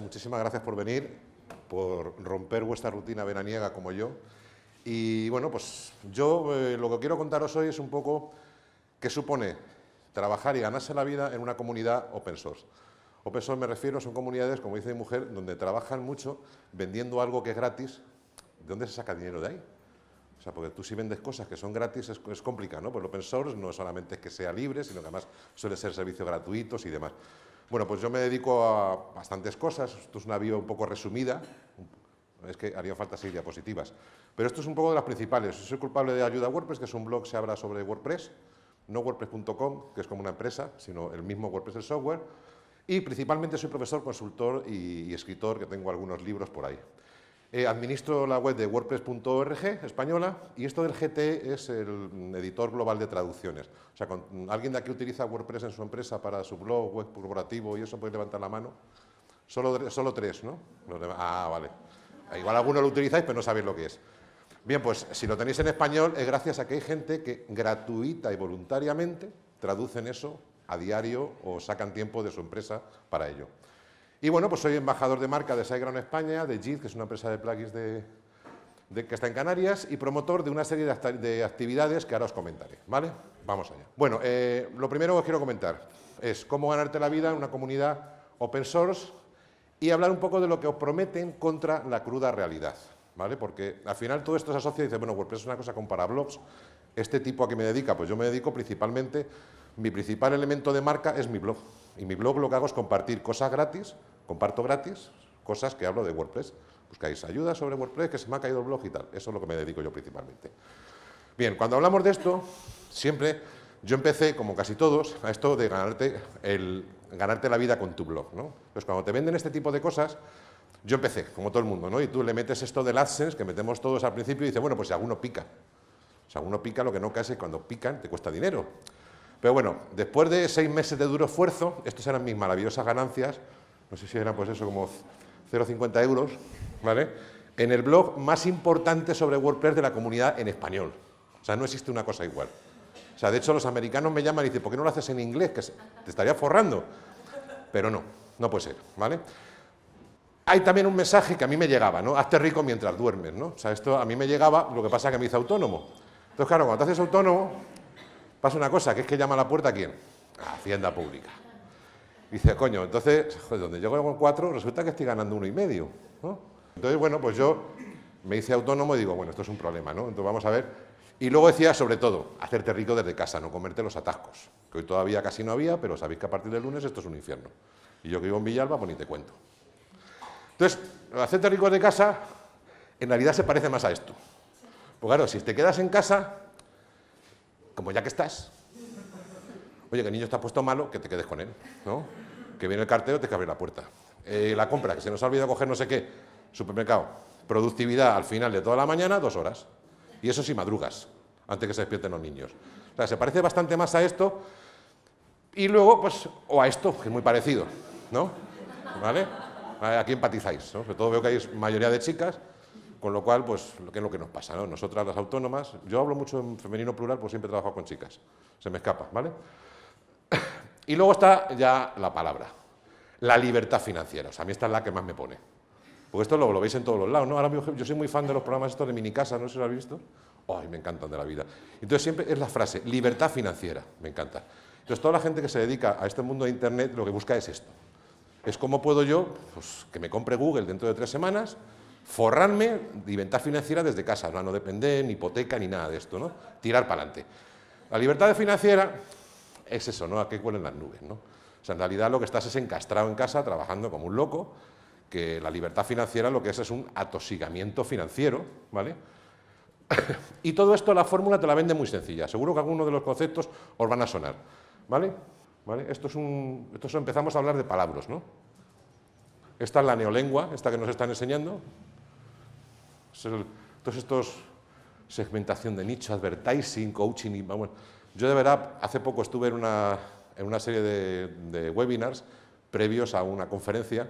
muchísimas gracias por venir, por romper vuestra rutina veraniega como yo. Y bueno, pues yo eh, lo que quiero contaros hoy es un poco qué supone trabajar y ganarse la vida en una comunidad open source. Open source me refiero, son comunidades, como dice mi mujer, donde trabajan mucho vendiendo algo que es gratis. ¿De dónde se saca dinero de ahí? O sea, porque tú si vendes cosas que son gratis es, complicado, ¿no? Pues open source no solamente es que sea libre, sino que además suele ser servicios gratuitos y demás. Bueno, pues yo me dedico a bastantes cosas, esto es una bio un poco resumida, es que haría falta seis diapositivas, pero esto es un poco de las principales. Soy culpable de Ayuda a WordPress, que es un blog que se habla sobre WordPress, no WordPress.com, que es como una empresa, sino el mismo WordPress el software, y principalmente soy profesor, consultor y escritor, que tengo algunos libros por ahí. Eh, administro la web de wordpress.org española y esto del GT e es el editor global de traducciones. O sea, mm, alguien de aquí utiliza WordPress en su empresa para su blog, web corporativo y eso, podéis levantar la mano. Solo, solo tres, ¿no? ah, vale. Igual algunos lo utilizáis, pero no sabéis lo que es. Bien, pues si lo tenéis en español es gracias a que hay gente que gratuita y voluntariamente traducen eso a diario o sacan tiempo de su empresa para ello. Y bueno, pues soy embajador de marca de SiteGround España, de JIT, que es una empresa de plugins que está en Canarias, y promotor de una serie de, actividades que ahora os comentaré. ¿Vale? Vamos allá. Bueno, eh, lo primero que os quiero comentar es cómo ganarte la vida en una comunidad open source y hablar un poco de lo que os prometen contra la cruda realidad. ¿Vale? Porque al final todo esto se asocia y dice, bueno, WordPress es una cosa con blogs, este tipo a que me dedica, pues yo me dedico principalmente, mi principal elemento de marca es mi blog. Y mi blog lo que hago es compartir cosas gratis, comparto gratis cosas que hablo de WordPress. Buscáis ayuda sobre WordPress, que se me ha caído el blog y tal. Eso es lo que me dedico yo principalmente. Bien, cuando hablamos de esto, siempre yo empecé, como casi todos, a esto de ganarte, la vida con tu blog. ¿no? Pues cuando te venden este tipo de cosas, yo empecé, como todo el mundo, ¿no? y tú le metes esto del AdSense, que metemos todos al principio, y dices, bueno, pues si alguno pica. Si alguno pica, lo que no case es cuando pican te cuesta dinero. Pero bueno, después de seis meses de duro esfuerzo, estas eran mis maravillosas ganancias, no sé si eran pues eso como 0,50 euros, ¿vale? En el blog más importante sobre WordPress de la comunidad en español. O sea, no existe una cosa igual. O sea, de hecho los americanos me llaman y dicen, ¿por qué no lo haces en inglés? Que te estaría forrando. Pero no, no puede ser, ¿vale? Hay también un mensaje que a mí me llegaba, ¿no? Hazte rico mientras duermes, ¿no? O sea, esto a mí me llegaba, lo que pasa es que me hice autónomo. Entonces, claro, cuando te haces autónomo, pasa una cosa, que es que llama a la puerta a quién? A Hacienda Pública. Dice, coño, entonces, joder, donde yo con cuatro, resulta que estoy ganando uno y medio. ¿no? Entonces, bueno, pues yo me hice autónomo y digo, bueno, esto es un problema, ¿no? Entonces vamos a ver. Y luego decía, sobre todo, hacerte rico desde casa, no comerte los atascos, que hoy todavía casi no había, pero sabéis que a partir del lunes esto es un infierno. Y yo que vivo en Villalba, pues ni te cuento. Entonces, hacerte rico desde casa, en realidad se parece más a esto. Porque, claro, si te quedas en casa, como ya que estás, oye, que el niño está puesto malo, que te quedes con él, ¿no? Que viene el cartero, te que abrir la puerta. Eh, la compra, que se nos ha olvidado coger no sé qué, supermercado. Productividad al final de toda la mañana, dos horas. Y eso sí madrugas, antes que se despierten los niños. O sea, se parece bastante más a esto y luego, pues, o a esto, que es muy parecido, ¿no? ¿Vale? Aquí empatizáis, ¿no? Sobre todo veo que hay mayoría de chicas con lo cual, pues, ¿qué es lo que nos pasa? Nosotras las autónomas, yo hablo mucho en femenino plural, pues siempre trabajo con chicas, se me escapa, ¿vale? Y luego está ya la palabra, la libertad financiera, o sea, a mí esta es la que más me pone. Porque esto lo, veis en todos los lados, ¿no? Ahora yo, soy muy fan de los programas estos de mini casa, no sé si lo habéis visto. Ay, me encantan de la vida. Entonces siempre es la frase, libertad financiera, me encanta. Entonces toda la gente que se dedica a este mundo de Internet lo que busca es esto. Es cómo puedo yo, pues, que me compre Google dentro de tres semanas, forrarme libertad financiera desde casa, no, no depender ni hipoteca ni nada de esto, ¿no? Tirar para adelante. La libertad financiera es eso, ¿no? A qué cuelen las nubes, ¿no? O sea, en realidad lo que estás es encastrado en casa trabajando como un loco, que la libertad financiera lo que es es un atosigamiento financiero, ¿vale? y todo esto la fórmula te la vende muy sencilla. Seguro que algunos de los conceptos os van a sonar, ¿vale? ¿Vale? Esto es un esto empezamos a hablar de palabras, ¿no? Esta es la neolengua, esta que nos están enseñando, pues todos estos segmentación de nicho, advertising, coaching. Y, yo de verdad, hace poco estuve en una, en una serie de, webinars previos a una conferencia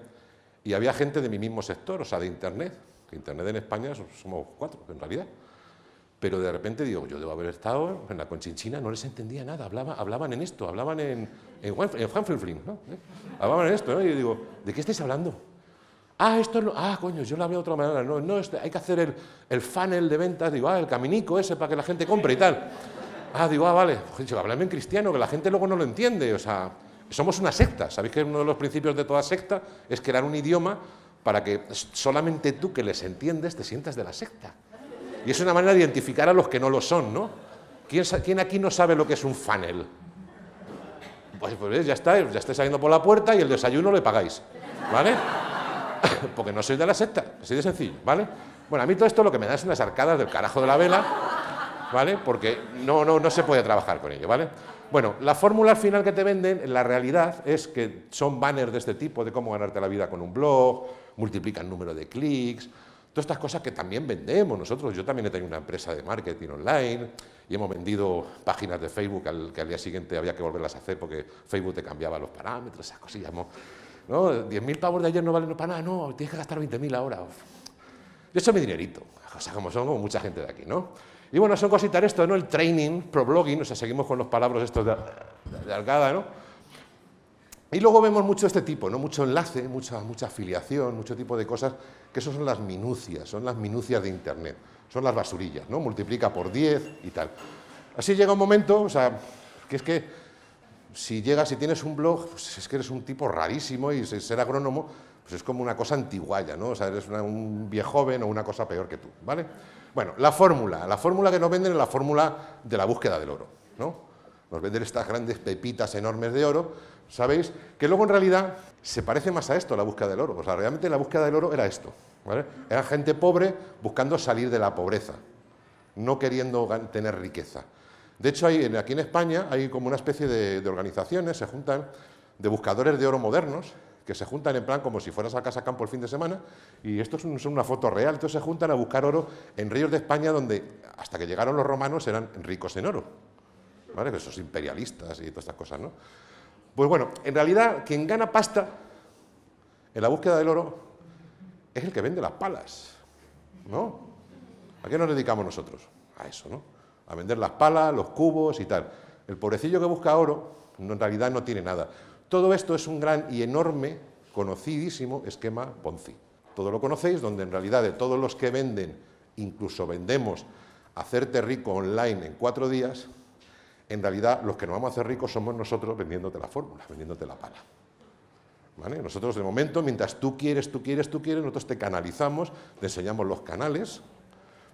y había gente de mi mismo sector, o sea, de Internet. Internet en España somos cuatro, en realidad. Pero de repente digo, yo debo haber estado en la conchinchina, no les entendía nada, hablaban en esto, hablaban en, en, en, ¿no? ¿Eh? Hablaban en esto, ¿no? Y yo digo, ¿de qué estáis hablando? Ah, esto no, ah, coño, yo lo hablé de otra manera. No, no, este, hay que hacer el, funnel de ventas, digo, ah, el caminico ese para que la gente compre y tal. Ah, digo, ah, vale, Joder, en cristiano, que la gente luego no lo entiende. O sea, somos una secta. ¿Sabéis que uno de los principios de toda secta es crear un idioma para que solamente tú que les entiendes te sientas de la secta? Y es una manera de identificar a los que no lo son, ¿no? ¿Quién, aquí no sabe lo que es un funnel? Pues, pues, ya está, ya estáis saliendo por la puerta y el desayuno le pagáis. ¿Vale? porque no soy de la secta, soy de sencillo, ¿vale? Bueno, a mí todo esto lo que me da es unas arcadas del carajo de la vela, ¿vale? Porque no, no, no se puede trabajar con ello, ¿vale? Bueno, la fórmula final que te venden, en la realidad es que son banners de este tipo, de cómo ganarte la vida con un blog, multiplican número de clics, todas estas cosas que también vendemos nosotros. Yo también he tenido una empresa de marketing online y hemos vendido páginas de Facebook al, que al día siguiente había que volverlas a hacer porque Facebook te cambiaba los parámetros, esas cosillas. ¿no? 10.000 pavos de ayer no valen para nada, no, tienes que gastar 20.000 ahora. Yo hecho mi dinerito, sea, como son, como mucha gente de aquí, ¿no? Y bueno, son cositas esto, ¿no? El training, pro blogging, o sea, seguimos con los palabras estos de, Algada, ¿no? Y luego vemos mucho este tipo, ¿no? mucho enlace, mucha, mucha afiliación, mucho tipo de cosas, que eso son las minucias, son las minucias de Internet, son las basurillas, ¿no? multiplica por 10 y tal. Así llega un momento, o sea, que es que si llegas y tienes un blog, pues es que eres un tipo rarísimo y ser agrónomo, pues es como una cosa antiguaya, ¿no? O sea, eres un viejo o una cosa peor que tú, ¿vale? Bueno, la fórmula, la fórmula que nos venden es la fórmula de la búsqueda del oro, ¿no? Nos venden estas grandes pepitas enormes de oro, ¿sabéis? Que luego en realidad se parece más a esto, la búsqueda del oro. O sea, realmente la búsqueda del oro era esto, ¿vale? Era gente pobre buscando salir de la pobreza, no queriendo tener riqueza. De hecho, aquí en España hay como una especie de, organizaciones, se juntan de buscadores de oro modernos, que se juntan en plan como si fueras a casa campo el fin de semana, y esto son es una foto real, entonces se juntan a buscar oro en ríos de España donde hasta que llegaron los romanos eran ricos en oro. ¿Vale? Esos imperialistas y todas estas cosas, ¿no? Pues bueno, en realidad quien gana pasta en la búsqueda del oro es el que vende las palas, ¿no? ¿A qué nos dedicamos nosotros? A eso, ¿no? a vender las palas, los cubos y tal. El pobrecillo que busca oro en realidad no tiene nada. Todo esto es un gran y enorme, conocidísimo esquema Ponzi. Todo lo conocéis, donde en realidad de todos los que venden, incluso vendemos hacerte rico online en cuatro días, en realidad los que nos vamos a hacer ricos somos nosotros vendiéndote la fórmula, vendiéndote la pala. Nosotros de momento, mientras tú quieres, tú quieres, tú quieres, nosotros te canalizamos, te enseñamos los canales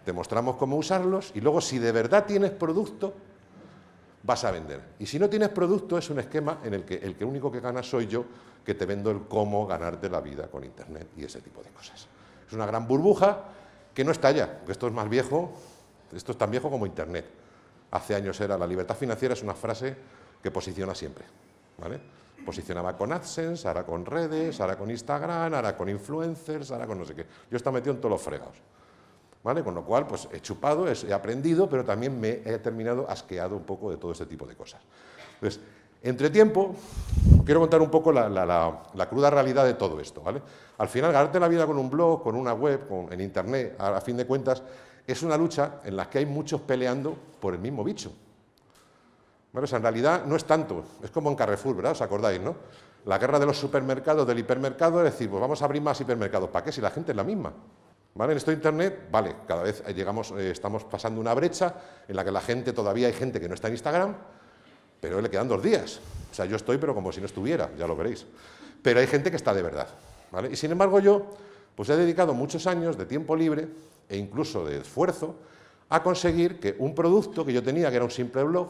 te mostramos cómo usarlos y luego si de verdad tienes producto, vas a vender. Y si no tienes producto, es un esquema en el que el único que gana soy yo, que te vendo el cómo ganarte la vida con Internet y ese tipo de cosas. Es una gran burbuja que no estalla, porque esto es más viejo, esto es tan viejo como Internet. Hace años era la libertad financiera, es una frase que posiciona siempre. ¿vale? Posicionaba con AdSense, ahora con redes, ahora con Instagram, ahora con influencers, ahora con no sé qué. Yo está metido en todos los fregados. Con lo cual, pues he chupado, he aprendido, pero también me he terminado asqueado un poco de todo este tipo de cosas. Entonces, entre tiempo, quiero contar un poco la, cruda realidad de todo esto, ¿vale? Al final, ganarte la vida con un blog, con una web, con, en Internet, a, fin de cuentas, es una lucha en la que hay muchos peleando por el mismo bicho. Bueno, en realidad no es tanto, es como en Carrefour, ¿verdad? ¿Os acordáis, no? La guerra de los supermercados, del hipermercado, es decir, pues, vamos a abrir más hipermercados, ¿para qué? Si la gente es la misma. En esto de Internet, vale, cada vez llegamos, eh, estamos pasando una brecha en la que la gente, todavía hay gente que no está en Instagram, pero le quedan dos días. O sea, yo estoy, pero como si no estuviera, ya lo veréis. Pero hay gente que está de verdad. ¿vale? Y sin embargo yo, pues he dedicado muchos años de tiempo libre e incluso de esfuerzo a conseguir que un producto que yo tenía, que era un simple blog,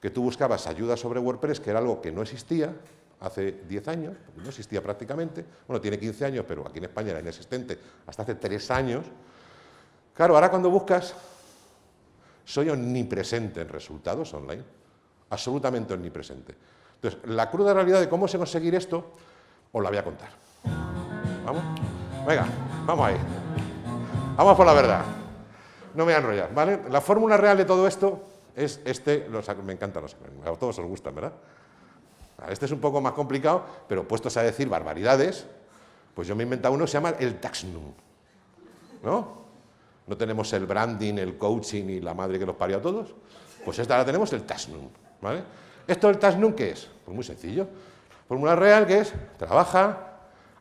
que tú buscabas ayuda sobre WordPress, que era algo que no existía, hace 10 años, no existía prácticamente, bueno, tiene 15 años, pero aquí en España era inexistente hasta hace 3 años. Claro, ahora cuando buscas, soy omnipresente en resultados online, absolutamente omnipresente. Entonces, la cruda realidad de cómo se conseguir esto, os la voy a contar. ¿Vamos? Venga, vamos ahí. Vamos por la verdad. No me voy a enrollar, ¿vale? La fórmula real de todo esto es este, me encantan los a todos os gustan, ¿verdad? Este es un poco más complicado, pero puestos a decir barbaridades, pues yo me he inventado uno que se llama el Taxnum. ¿No? No tenemos el branding, el coaching y la madre que los parió a todos. Pues esta la tenemos el Taxnum. ¿vale? ¿Esto del Taxnum qué es? Pues muy sencillo. Fórmula real que es trabaja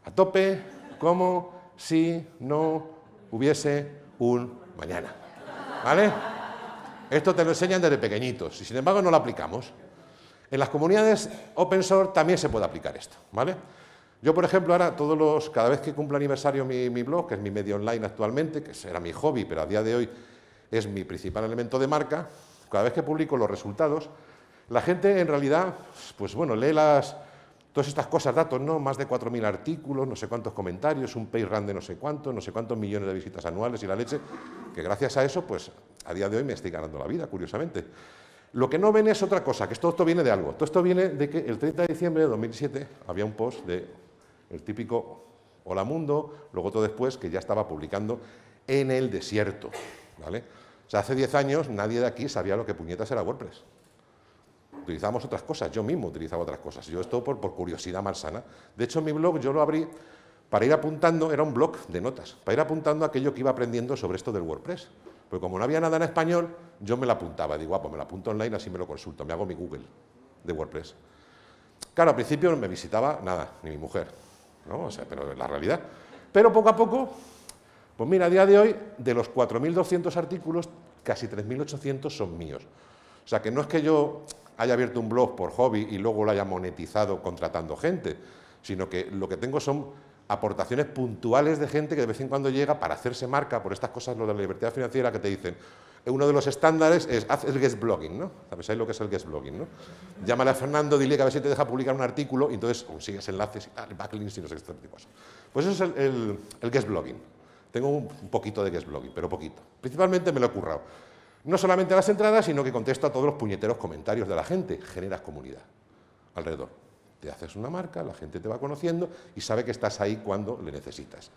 a tope como si no hubiese un mañana. ¿Vale? Esto te lo enseñan desde pequeñitos y sin embargo no lo aplicamos. En las comunidades open source también se puede aplicar esto, ¿vale? Yo, por ejemplo, ahora todos los, cada vez que cumple aniversario mi, blog, que es mi medio online actualmente, que era mi hobby, pero a día de hoy es mi principal elemento de marca, cada vez que publico los resultados, la gente en realidad, pues bueno, lee las, todas estas cosas, datos, ¿no? Más de 4.000 artículos, no sé cuántos comentarios, un page run de no sé cuánto, no sé cuántos millones de visitas anuales y la leche, que gracias a eso, pues a día de hoy me estoy ganando la vida, curiosamente. Lo que no ven es otra cosa, que esto, esto viene de algo. Todo esto viene de que el 30 de diciembre de 2007 había un post de el típico Hola Mundo, luego todo después, que ya estaba publicando en el desierto. ¿vale? O sea, hace 10 años nadie de aquí sabía lo que puñetas era WordPress. Utilizábamos otras cosas, yo mismo utilizaba otras cosas. Yo esto por, por curiosidad malsana. De hecho, mi blog yo lo abrí para ir apuntando, era un blog de notas, para ir apuntando aquello que iba aprendiendo sobre esto del WordPress. Pues como no había nada en español, yo me la apuntaba. Digo, guapo, ah, pues me la apunto online, así me lo consulto, me hago mi Google de WordPress. Claro, al principio no me visitaba nada, ni mi mujer, ¿no? O sea, pero la realidad. Pero poco a poco, pues mira, a día de hoy, de los 4.200 artículos, casi 3.800 son míos. O sea, que no es que yo haya abierto un blog por hobby y luego lo haya monetizado contratando gente, sino que lo que tengo son aportaciones puntuales de gente que de vez en cuando llega para hacerse marca por estas cosas, lo de la libertad financiera, que te dicen, eh, uno de los estándares es haz el guest blogging, ¿no? ¿Sabéis lo que es el guest blogging, no? Llámale a Fernando, dile que a ver si te deja publicar un artículo y entonces consigues enlaces y ah, backlinks y no sé qué este tipo de cosas. Pues eso es el, guest blogging. Tengo un, poquito de guest blogging, pero poquito. Principalmente me lo he currado. No solamente a las entradas, sino que contesto a todos los puñeteros comentarios de la gente. Generas comunidad alrededor. Te haces una marca, la gente te va conociendo y sabe que estás ahí cuando le necesitas.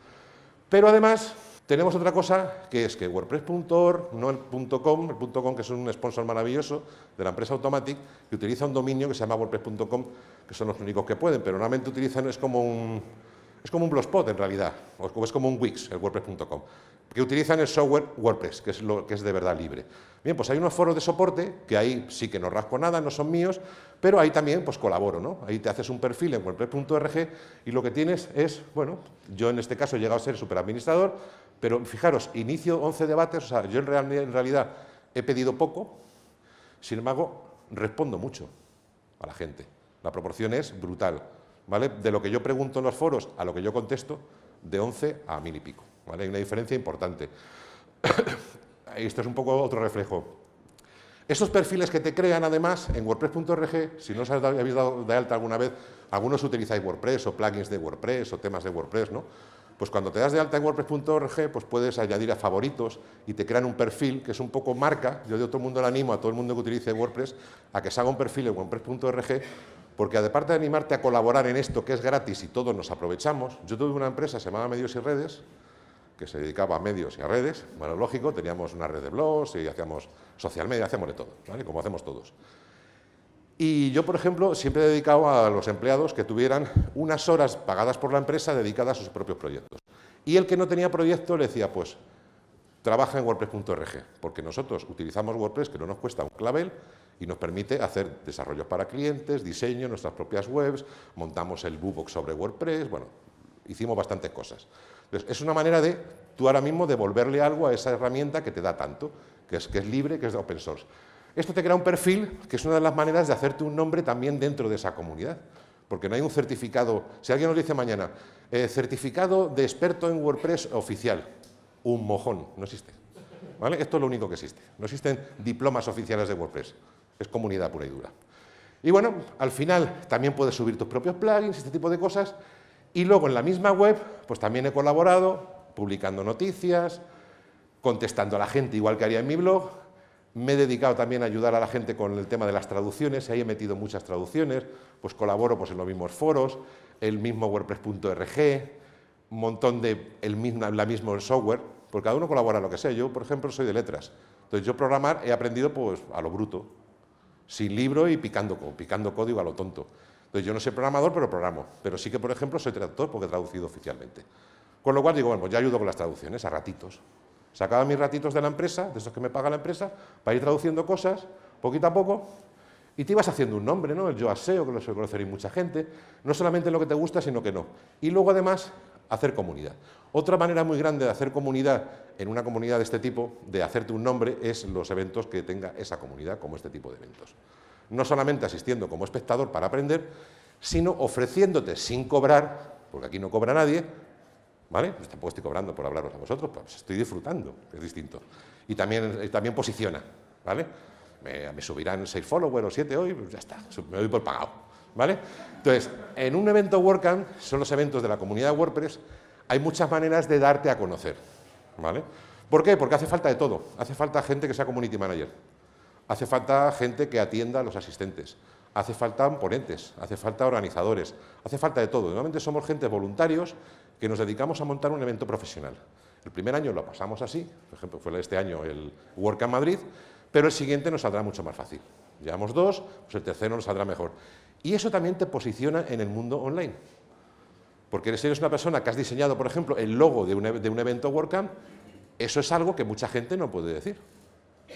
Pero además tenemos otra cosa que es que WordPress.org, no el .com, el .com que es un sponsor maravilloso de la empresa Automatic, que utiliza un dominio que se llama WordPress.com, que son los únicos que pueden, pero normalmente utilizan es como un es como un blogspot en realidad, o es como un Wix, el WordPress.com, que utilizan el software WordPress, que es lo que es de verdad libre. Bien, pues hay unos foros de soporte, que ahí sí que no rasco nada, no son míos, pero ahí también pues colaboro, ¿no? Ahí te haces un perfil en WordPress.org y lo que tienes es, bueno, yo en este caso he llegado a ser superadministrador, pero fijaros, inicio 11 debates, o sea, yo en realidad he pedido poco, sin embargo, respondo mucho a la gente. La proporción es brutal. De lo que yo pregunto en los foros a lo que yo contesto, de 11 a mil y pico, ¿vale? Hay una diferencia importante. Esto es un poco otro reflejo. Esos perfiles que te crean, además, en WordPress.org, si no os habéis dado de alta alguna vez, algunos utilizáis WordPress o plugins de WordPress o temas de WordPress, ¿no? Pues cuando te das de alta en WordPress.org, pues puedes añadir a favoritos y te crean un perfil que es un poco marca. Yo de otro mundo le animo a todo el mundo que utilice WordPress a que se haga un perfil en WordPress.org porque aparte de animarte a colaborar en esto que es gratis y todos nos aprovechamos, yo tuve una empresa, se llamaba Medios y Redes, que se dedicaba a medios y a redes, bueno, lógico, teníamos una red de blogs y hacíamos social media, hacíamos de todo, ¿vale? Como hacemos todos. Y yo, por ejemplo, siempre he dedicado a los empleados que tuvieran unas horas pagadas por la empresa dedicadas a sus propios proyectos. Y el que no tenía proyecto le decía, pues, trabaja en WordPress.org, porque nosotros utilizamos WordPress, que no nos cuesta un clavel, y nos permite hacer desarrollos para clientes, diseño, nuestras propias webs, montamos el Bubox sobre WordPress, bueno, hicimos bastantes cosas. es una manera de tú ahora mismo devolverle algo a esa herramienta que te da tanto, que es, libre, que es de open source. Esto te crea un perfil que es una de las maneras de hacerte un nombre también dentro de esa comunidad, porque no hay un certificado. Si alguien nos dice mañana, eh, certificado de experto en WordPress oficial, un mojón, no existe. ¿Vale? Esto es lo único que existe. No existen diplomas oficiales de WordPress es comunidad pura y dura. Y bueno, al final también puedes subir tus propios plugins, este tipo de cosas. Y luego en la misma web, pues también he colaborado publicando noticias, contestando a la gente igual que haría en mi blog. Me he dedicado también a ayudar a la gente con el tema de las traducciones, ahí he metido muchas traducciones, pues colaboro pues, en los mismos foros, el mismo WordPress.org, un montón de el mismo, la mismo software, porque cada uno colabora lo que sea. Yo, por ejemplo, soy de letras, entonces yo programar he aprendido pues, a lo bruto, sin libro y picando, picando código a lo tonto. Entonces yo no soy programador, pero programo. Pero sí que, por ejemplo, soy traductor porque he traducido oficialmente. Con lo cual digo, bueno, pues ya ayudo con las traducciones, a ratitos. Sacaba mis ratitos de la empresa, de esos que me paga la empresa, para ir traduciendo cosas, poquito a poco, y te ibas haciendo un nombre, ¿no? El yo aseo, que lo suele conocer mucha gente, no solamente lo que te gusta, sino que no. Y luego además hacer comunidad. Otra manera muy grande de hacer comunidad en una comunidad de este tipo, de hacerte un nombre, es los eventos que tenga esa comunidad, como este tipo de eventos. No solamente asistiendo como espectador para aprender, sino ofreciéndote sin cobrar, porque aquí no cobra nadie, ¿vale? tampoco estoy cobrando por hablaros a vosotros, pues estoy disfrutando, es distinto. Y también, eh, también posiciona, ¿vale? Me, me subirán seis followers o siete hoy, pues ya está, me doy por pagado. ¿Vale? Entonces, en un evento WordCamp, son los eventos de la comunidad WordPress, hay muchas maneras de darte a conocer. ¿Vale? ¿Por qué? Porque hace falta de todo. Hace falta gente que sea community manager. Hace falta gente que atienda a los asistentes. Hace falta ponentes, hace falta organizadores, hace falta de todo. Normalmente somos gente voluntarios que nos dedicamos a montar un evento profesional. El primer año lo pasamos así, por ejemplo, fue este año el WordCamp Madrid, pero el siguiente nos saldrá mucho más fácil. Llevamos dos, pues el tercero nos saldrá mejor. Y eso también te posiciona en el mundo online. Porque si eres una persona que has diseñado, por ejemplo, el logo de un, e, de un evento WordCamp, eso es algo que mucha gente no puede decir.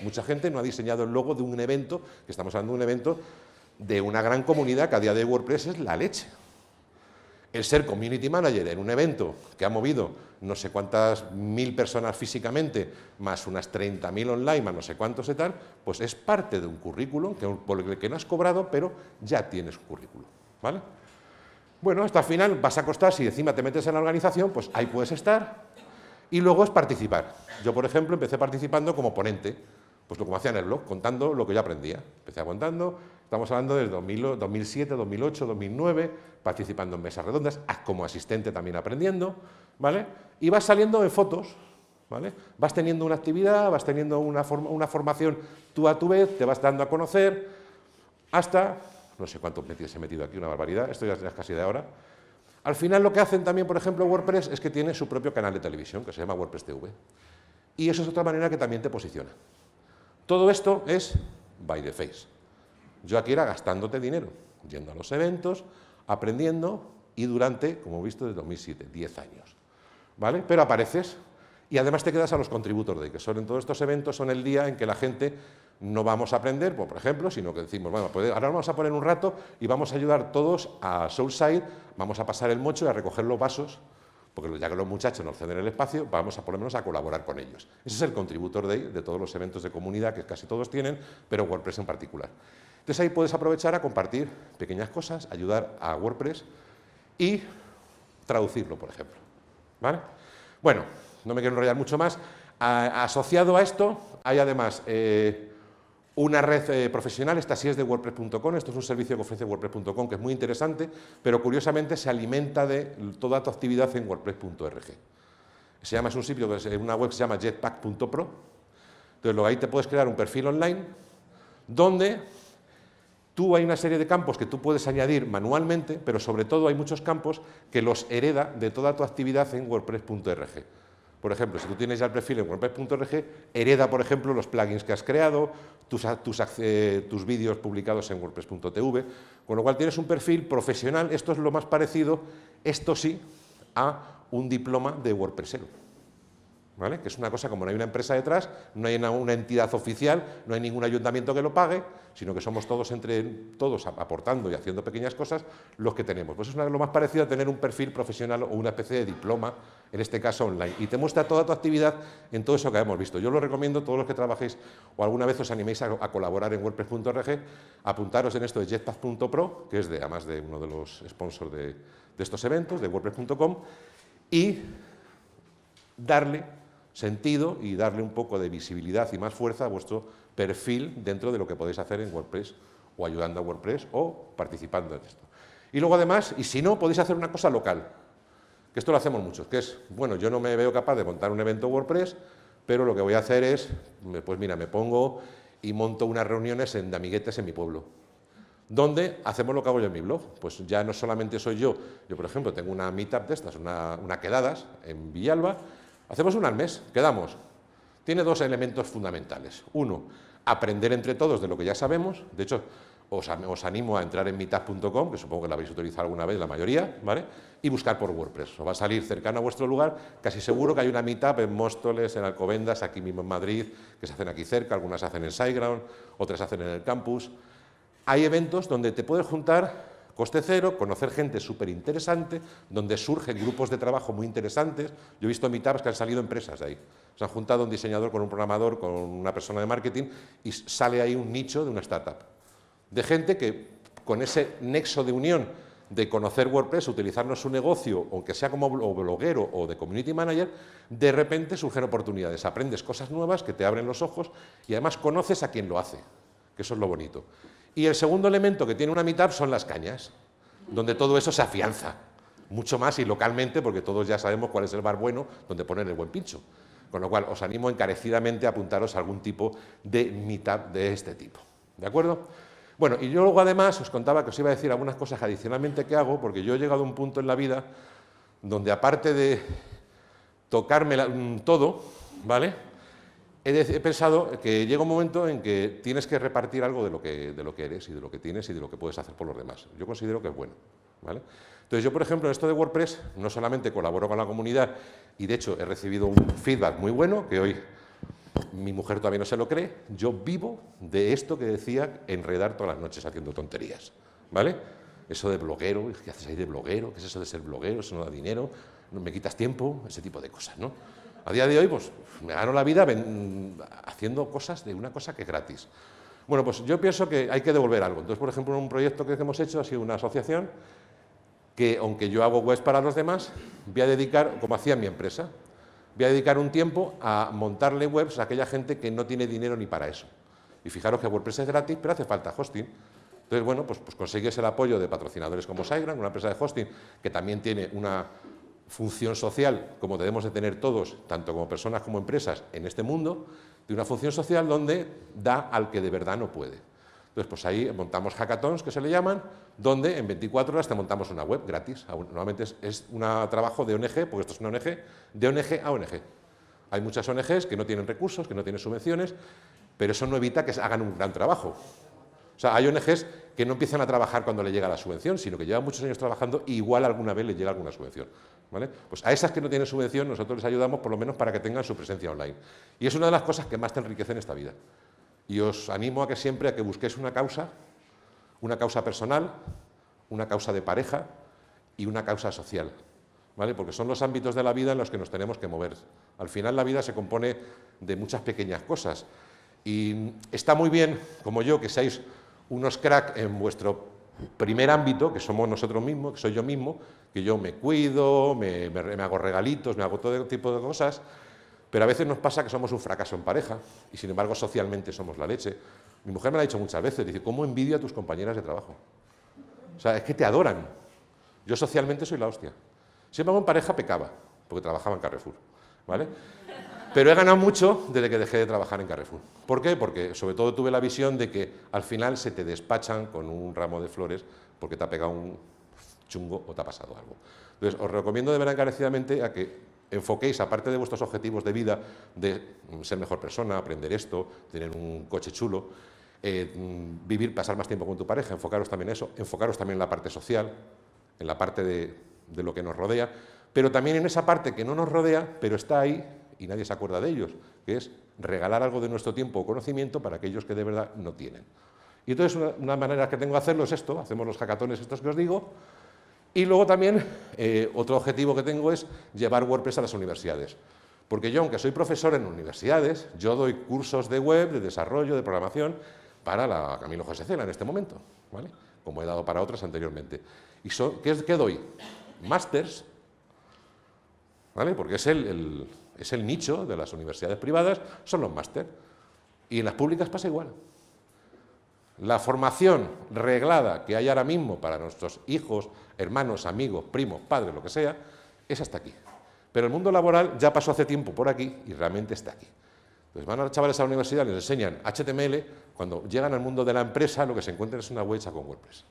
Mucha gente no ha diseñado el logo de un evento, que estamos hablando de un evento de una gran comunidad que a día de WordPress es la leche. El ser community manager en un evento que ha movido no sé cuántas mil personas físicamente, más unas 30.000 online, más no sé cuántos y tal, pues es parte de un currículum que, por el que no has cobrado, pero ya tienes un currículum. ¿vale? Bueno, hasta el final vas a costar, si encima te metes en la organización, pues ahí puedes estar. Y luego es participar. Yo, por ejemplo, empecé participando como ponente pues lo como hacía en el blog, contando lo que yo aprendía. Empecé contando, estamos hablando del 2007, 2008, 2009, participando en mesas redondas, como asistente también aprendiendo, ¿vale? Y vas saliendo en fotos, ¿Vale? Vas teniendo una actividad, vas teniendo una, formación tú a tu vez, te vas dando a conocer, hasta, no sé cuántos metidos he metido aquí, una barbaridad, esto ya es casi de ahora. Al final lo que hacen también, por ejemplo, WordPress es que tiene su propio canal de televisión, que se llama WordPress TV. Y eso es otra manera que también te posiciona. Todo esto es by the face. Yo aquí era gastándote dinero, yendo a los eventos, aprendiendo y durante, como he visto, desde 2007, 10 años. ¿Vale? Pero apareces y además te quedas a los contributos de que son en todos estos eventos, son el día en que la gente no vamos a aprender, pues, por ejemplo, sino que decimos, bueno, pues ahora vamos a poner un rato y vamos a ayudar todos a Soulside, vamos a pasar el mocho y a recoger los vasos porque ya que los muchachos nos ceden el espacio, vamos a ponernos a colaborar con ellos. Ese es el contributor de, todos los eventos de comunidad que casi todos tienen, pero WordPress en particular. Entonces ahí puedes aprovechar a compartir pequeñas cosas, ayudar a WordPress y traducirlo, por ejemplo. ¿Vale? Bueno, no me quiero enrollar mucho más. asociado a esto hay además eh, una red eh, profesional, esta sí es de WordPress.com, esto es un servicio que ofrece WordPress.com que es muy interesante, pero curiosamente se alimenta de toda tu actividad en WordPress.org. Se llama, es un sitio, una web que se llama jetpack.pro, entonces ahí te puedes crear un perfil online donde tú hay una serie de campos que tú puedes añadir manualmente, pero sobre todo hay muchos campos que los hereda de toda tu actividad en WordPress.org. Por ejemplo, si tú tienes ya el perfil en WordPress.org, hereda, por ejemplo, los plugins que has creado, tus, vídeos publicados en WordPress.tv, con lo cual tienes un perfil profesional, esto es lo más parecido, esto sí, a un diploma de WordPressero que es una cosa como no hay una empresa detrás, no hay una, entidad oficial, no hay ningún ayuntamiento que lo pague, sino que somos todos entre todos aportando y haciendo pequeñas cosas los que tenemos. Pues es lo más parecido a tener un perfil profesional o una especie de diploma, en este caso online, y te muestra toda tu actividad en todo eso que hemos visto. Yo lo recomiendo a todos los que trabajéis o alguna vez os animéis a, colaborar en WordPress.org, apuntaros en esto de jetpack.pro, que es además de uno de los sponsors de estos eventos, de WordPress.com, y darle sentido y darle un poco de visibilidad y más fuerza a vuestro perfil dentro de lo que podéis hacer en WordPress o ayudando a WordPress o participando en esto. Y luego además, y si no, podéis hacer una cosa local, que esto lo hacemos muchos, que es, bueno, yo no me veo capaz de montar un evento WordPress, pero lo que voy a hacer es, pues mira, me pongo y monto unas reuniones en de amiguetes en mi pueblo, donde hacemos lo que hago yo en mi blog. Pues ya no solamente soy yo, yo por ejemplo tengo una meetup de estas, una, una quedadas en Villalba, Hacemos una al mes, quedamos. Tiene dos elementos fundamentales. Uno, aprender entre todos de lo que ya sabemos. De hecho, os, animo a entrar en meetup.com, que supongo que la habéis utilizado alguna vez, la mayoría, ¿vale? Y buscar por WordPress. Os va a salir cercano a vuestro lugar. Casi seguro que hay una mitad en Móstoles, en Alcobendas, aquí mismo en Madrid, que se hacen aquí cerca. Algunas se hacen en SiteGround, otras se hacen en el campus. Hay eventos donde te puedes juntar Coste cero, conocer gente súper interesante, donde surgen grupos de trabajo muy interesantes. Yo he visto meetups que han salido empresas de ahí. Se han juntado un diseñador con un programador, con una persona de marketing, y sale ahí un nicho de una startup. De gente que con ese nexo de unión de conocer WordPress, utilizarnos su negocio, aunque sea como bloguero o de community manager, de repente surgen oportunidades, aprendes cosas nuevas que te abren los ojos y además conoces a quien lo hace, que eso es lo bonito. Y el segundo elemento que tiene una mitad son las cañas, donde todo eso se afianza, mucho más y localmente, porque todos ya sabemos cuál es el bar bueno donde poner el buen pincho. Con lo cual, os animo encarecidamente a apuntaros a algún tipo de mitad de este tipo. ¿De acuerdo? Bueno, y yo luego además os contaba que os iba a decir algunas cosas adicionalmente que hago, porque yo he llegado a un punto en la vida donde aparte de tocarme mm, todo, ¿vale? he, pensado que llega un momento en que tienes que repartir algo de lo que, de lo que eres y de lo que tienes y de lo que puedes hacer por los demás. Yo considero que es bueno. ¿vale? Entonces yo, por ejemplo, en esto de WordPress no solamente colaboro con la comunidad y de hecho he recibido un feedback muy bueno que hoy mi mujer todavía no se lo cree, yo vivo de esto que decía enredar todas las noches haciendo tonterías. ¿Vale? Eso de bloguero, ¿qué haces ahí de bloguero? ¿Qué es eso de ser bloguero? Eso no da dinero, me quitas tiempo, ese tipo de cosas, ¿no? A día de hoy, pues me gano la vida haciendo cosas de una cosa que es gratis. Bueno, pues yo pienso que hay que devolver algo. Entonces, por ejemplo, un proyecto que hemos hecho ha sido una asociación que, aunque yo hago webs para los demás, voy a dedicar, como hacía mi empresa, voy a dedicar un tiempo a montarle webs a aquella gente que no tiene dinero ni para eso. Y fijaros que WordPress es gratis, pero hace falta hosting. Entonces, bueno, pues, pues consigues el apoyo de patrocinadores como SiteGround, una empresa de hosting que también tiene una, función social, como debemos de tener todos, tanto como personas como empresas, en este mundo, de una función social donde da al que de verdad no puede. Entonces, pues ahí montamos hackathons, que se le llaman, donde en 24 horas te montamos una web gratis. Normalmente es, es un trabajo de ONG, porque esto es una ONG, de ONG a ONG. Hay muchas ONGs que no tienen recursos, que no tienen subvenciones, pero eso no evita que hagan un gran trabajo. O sea, hay ONGs que no empiezan a trabajar cuando le llega la subvención, sino que llevan muchos años trabajando y igual alguna vez les llega alguna subvención. ¿vale? Pues a esas que no tienen subvención nosotros les ayudamos por lo menos para que tengan su presencia online. Y es una de las cosas que más te enriquecen en esta vida. Y os animo a que siempre a que busquéis una causa, una causa personal, una causa de pareja y una causa social. ¿Vale? Porque son los ámbitos de la vida en los que nos tenemos que mover. Al final la vida se compone de muchas pequeñas cosas. Y está muy bien, como yo, que seáis unos cracks en vuestro primer ámbito, que somos nosotros mismos, que soy yo mismo, que yo me cuido, me, hago regalitos, me hago todo tipo de cosas, pero a veces nos pasa que somos un fracaso en pareja y sin embargo socialmente somos la leche. Mi mujer me lo ha dicho muchas veces, dice, ¿cómo envidia a tus compañeras de trabajo? O sea, es que te adoran. Yo socialmente soy la hostia. Siempre en pareja pecaba, porque trabajaba en Carrefour. ¿Vale? Pero he ganado mucho desde que dejé de trabajar en Carrefour. ¿Por qué? Porque sobre todo tuve la visión de que al final se te despachan con un ramo de flores porque te ha pegado un chungo o te ha pasado algo. Entonces, os recomiendo de verdad encarecidamente a que enfoquéis, aparte de vuestros objetivos de vida, de mm, ser mejor persona, aprender esto, tener un coche chulo, eh, mm, vivir, pasar más tiempo con tu pareja, enfocaros también en eso, enfocaros también en la parte social, en la parte de lo que nos rodea, pero también en esa parte que no nos rodea, pero está ahí y nadie se acuerda de ellos, que es regalar algo de nuestro tiempo o conocimiento para aquellos que de verdad no tienen. Y entonces una, manera que tengo de hacerlo es esto, hacemos los hackatones estos que os digo, y luego también eh, otro objetivo que tengo es llevar WordPress a las universidades. Porque yo, aunque soy profesor en universidades, yo doy cursos de web, de desarrollo, de programación, para la Camilo José Cela en este momento, ¿vale? como he dado para otras anteriormente. ¿Y ¿qué, doy? Masters, ¿vale? porque es el, es el nicho de las universidades privadas, son los máster. Y en las públicas pasa igual. La formación reglada que hay ahora mismo para nuestros hijos, hermanos, amigos, primos, padres, lo que sea, es hasta aquí. Pero el mundo laboral ya pasó hace tiempo por aquí y realmente está aquí. Entonces van a los chavales a la universidad, les enseñan HTML, cuando llegan al mundo de la empresa lo que se encuentran es una huella con WordPress.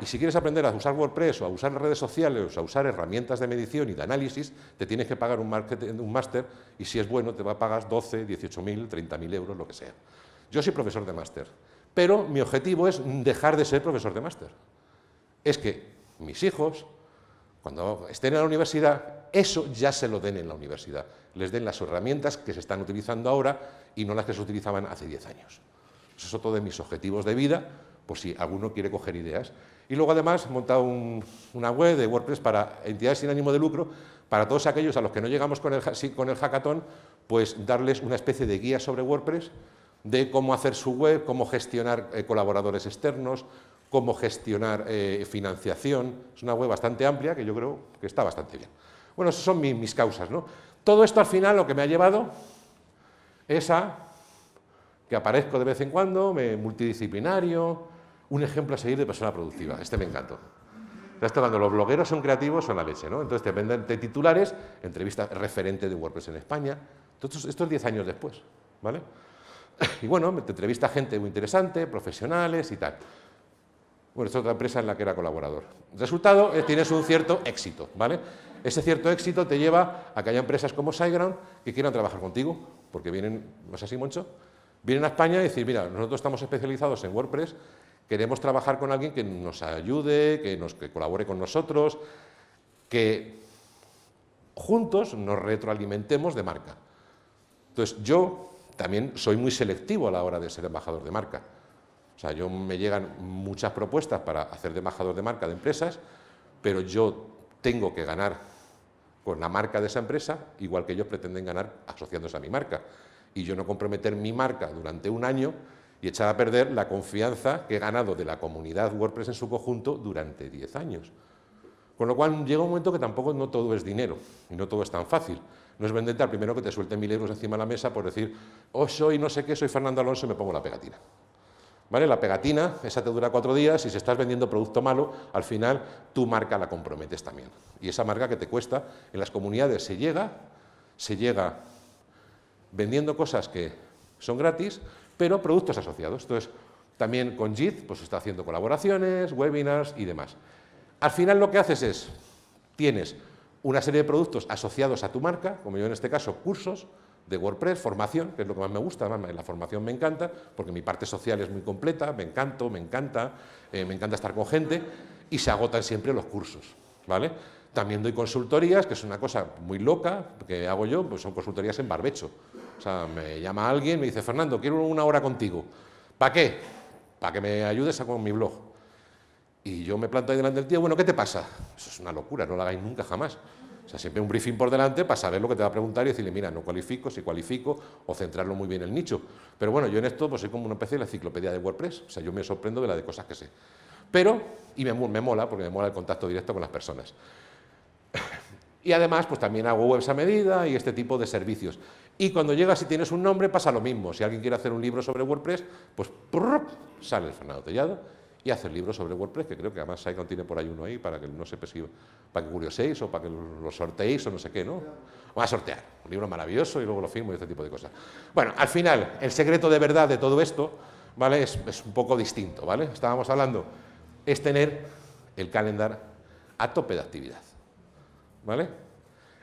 Y si quieres aprender a usar WordPress o a usar redes sociales o a usar herramientas de medición y de análisis, te tienes que pagar un máster y si es bueno te va a pagar 12, 18.000, 30.000 euros, lo que sea. Yo soy profesor de máster, pero mi objetivo es dejar de ser profesor de máster. Es que mis hijos, cuando estén en la universidad, eso ya se lo den en la universidad. Les den las herramientas que se están utilizando ahora y no las que se utilizaban hace 10 años. Eso es otro de mis objetivos de vida, por si alguno quiere coger ideas. Y luego además he montado una web de WordPress para entidades sin ánimo de lucro, para todos aquellos a los que no llegamos con el, con el hackathon, pues darles una especie de guía sobre WordPress, de cómo hacer su web, cómo gestionar eh, colaboradores externos, cómo gestionar eh, financiación. Es una web bastante amplia que yo creo que está bastante bien. Bueno, esas son mis, causas. ¿no? Todo esto al final lo que me ha llevado es a que aparezco de vez en cuando, multidisciplinario, un ejemplo a seguir de persona productiva. Este me encantó. esto cuando los blogueros son creativos, son la leche, ¿no? Entonces te venden titulares, entrevista referente de WordPress en España. esto es 10 años después, ¿vale? Y bueno, te entrevista gente muy interesante, profesionales y tal. Bueno, esta es otra empresa en la que era colaborador. Resultado, eh, tienes un cierto éxito, ¿vale? Ese cierto éxito te lleva a que haya empresas como SiteGround que quieran trabajar contigo, porque vienen, ¿no así, Moncho? Vienen a España y decir, mira, nosotros estamos especializados en WordPress queremos trabajar con alguien que nos ayude, que, nos, que colabore con nosotros, que juntos nos retroalimentemos de marca. Entonces yo también soy muy selectivo a la hora de ser embajador de marca. O sea, yo me llegan muchas propuestas para hacer de embajador de marca de empresas, pero yo tengo que ganar con la marca de esa empresa, igual que ellos pretenden ganar asociándose a mi marca. Y yo no comprometer mi marca durante un año y echar a perder la confianza que he ganado de la comunidad WordPress en su conjunto durante 10 años. Con lo cual llega un momento que tampoco no todo es dinero y no todo es tan fácil. No es venderte al primero que te suelte mil euros encima de la mesa por decir, oh, soy no sé qué, soy Fernando Alonso y me pongo la pegatina. ¿Vale? La pegatina, esa te dura cuatro días y si estás vendiendo producto malo, al final tu marca la comprometes también. Y esa marca que te cuesta, en las comunidades se llega, se llega vendiendo cosas que son gratis, pero productos asociados. Entonces, también con JIT pues está haciendo colaboraciones, webinars y demás. Al final lo que haces es, tienes una serie de productos asociados a tu marca, como yo en este caso, cursos de WordPress, formación, que es lo que más me gusta, la formación me encanta, porque mi parte social es muy completa, me encanto, me encanta, eh, me encanta estar con gente, y se agotan siempre los cursos, ¿vale? También doy consultorías, que es una cosa muy loca que hago yo, pues son consultorías en barbecho. O sea, me llama alguien, me dice, Fernando, quiero una hora contigo. ¿Para qué? Para que me ayudes a con mi blog. Y yo me planto ahí delante del tío, bueno, ¿qué te pasa? Eso es una locura, no lo hagáis nunca jamás. O sea, siempre un briefing por delante para saber lo que te va a preguntar y decirle, mira, no cualifico, si cualifico, o centrarlo muy bien el nicho. Pero bueno, yo en esto pues soy como una especie de enciclopedia de WordPress, o sea, yo me sorprendo de la de cosas que sé. Pero, y me, me, mola, porque me mola el contacto directo con las personas. y además, pues también hago webs a medida y este tipo de servicios. Y cuando llegas y tienes un nombre pasa lo mismo. Si alguien quiere hacer un libro sobre WordPress, pues sale el Fernando Tellado y hace el libro sobre WordPress, que creo que además Saigon tiene por ahí uno ahí para que no se persigue, para que curioséis o para que lo sorteéis o no sé qué, ¿no? Va a sortear un libro maravilloso y luego lo firmo y este tipo de cosas. Bueno, al final, el secreto de verdad de todo esto, ¿vale? Es, un poco distinto, ¿vale? Estábamos hablando, es tener el calendar a tope de actividad, ¿vale?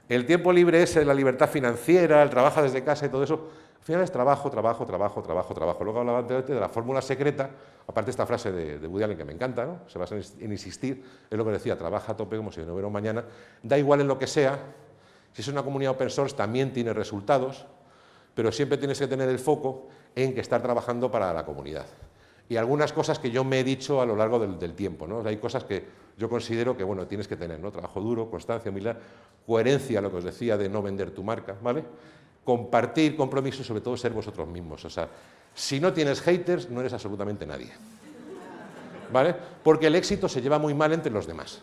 El tiempo libre es la libertad financiera, el trabajo desde casa y todo eso. Al final es trabajo, trabajo, trabajo, trabajo, trabajo. Luego hablaba antes de la fórmula secreta, aparte esta frase de, de que me encanta, ¿no? se basa en, insistir, es lo que decía, trabaja a tope como si no hubiera un mañana, da igual en lo que sea, si es una comunidad open source también tiene resultados, pero siempre tienes que tener el foco en que estar trabajando para la comunidad y algunas cosas que yo me he dicho a lo largo del, tiempo. ¿no? hay cosas que yo considero que bueno, tienes que tener, ¿no? trabajo duro, constancia, humildad, coherencia, lo que os decía de no vender tu marca, ¿vale? compartir, compromiso y sobre todo ser vosotros mismos. O sea, si no tienes haters, no eres absolutamente nadie. ¿Vale? Porque el éxito se lleva muy mal entre los demás.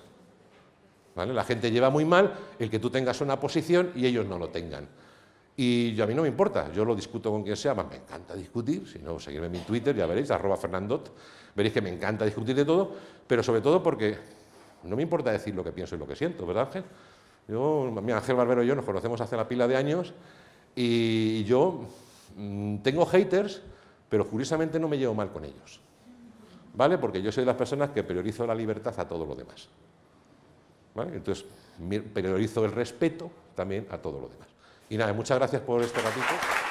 ¿Vale? La gente lleva muy mal el que tú tengas una posición y ellos no lo tengan. Y a mí no me importa, yo lo discuto con quien sea, más me encanta discutir, si no, seguidme en mi Twitter, ya veréis, arroba Fernandot, veréis que me encanta discutir de todo, pero sobre todo porque no me importa decir lo que pienso y lo que siento, ¿verdad Ángel? Yo, mi Ángel Barbero y yo nos conocemos hace la pila de años y yo mm, tengo haters, pero curiosamente no me llevo mal con ellos, ¿vale? Porque yo soy de las personas que priorizo la libertad a todo lo demás, ¿vale? Entonces, priorizo el respeto también a todo lo demás. Y nada, muchas gracias por este ratito.